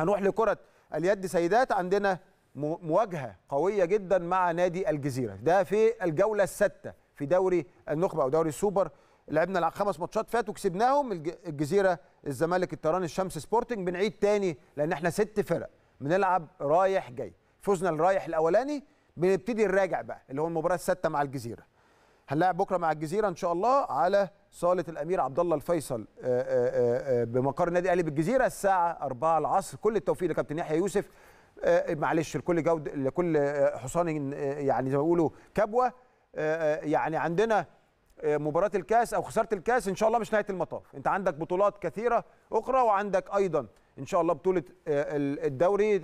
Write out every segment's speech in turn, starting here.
هنروح لكرة اليد سيدات عندنا مواجهة قوية جدا مع نادي الجزيرة ده في الجولة الستة في دوري النخبة أو دوري السوبر لعبنا خمس ماتشات فاتوا كسبناهم الجزيرة الزمالك الطيران الشمس سبورتنج بنعيد تاني لأن احنا ست فرق بنلعب رايح جاي فزنا الرايح الأولاني بنبتدي الراجع بقى اللي هو المباراة الستة مع الجزيرة هنلاعب بكره مع الجزيره ان شاء الله على صاله الامير عبد الله الفيصل آه، آه، آه، بمقر النادي الاهلي بالجزيره الساعه 4 العصر كل التوفيق لكابتن يحيى يوسف معلش لكل جود لكل حصان يعني زي ما بيقولوا كبوه يعني عندنا مباراه الكاس او خساره الكاس ان شاء الله مش نهايه المطاف انت عندك بطولات كثيره اخرى وعندك ايضا ان شاء الله بطوله الدوري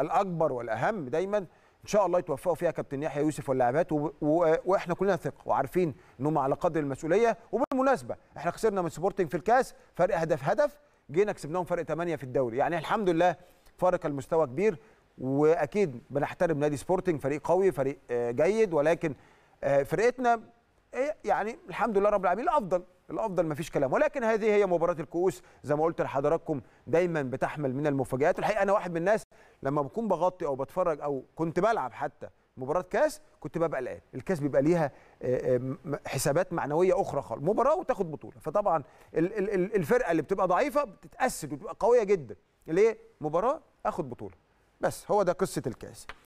الاكبر والاهم دايما ان شاء الله يتوفقوا فيها كابتن يحيى يوسف واللاعبات و... و... واحنا كلنا ثق وعارفين انهم على قدر المسؤوليه وبالمناسبه احنا خسرنا من سبورتنج في الكاس فرق هدف هدف جينا كسبناهم فرق 8 في الدوري يعني الحمد لله فارق المستوى كبير واكيد بنحترم نادي سبورتنج فريق قوي فريق آه، جيد ولكن آه، فرقتنا آه، يعني الحمد لله رب العالمين الافضل الافضل مفيش كلام ولكن هذه هي مباراه الكؤوس زي ما قلت لحضراتكم دايما بتحمل من المفاجات الحقيقه انا واحد من الناس لما بكون بغطي او بتفرج او كنت بلعب حتى مباراه كاس كنت ببقى قلقان الكاس بيبقى ليها آه، آه، حسابات معنويه اخرى خالص مباراه وتاخد بطوله فطبعا الفرقه اللي بتبقى ضعيفه بتتاسد وتبقى قويه جدا ليه مباراه اخد بطوله بس هو ده قصه الكاس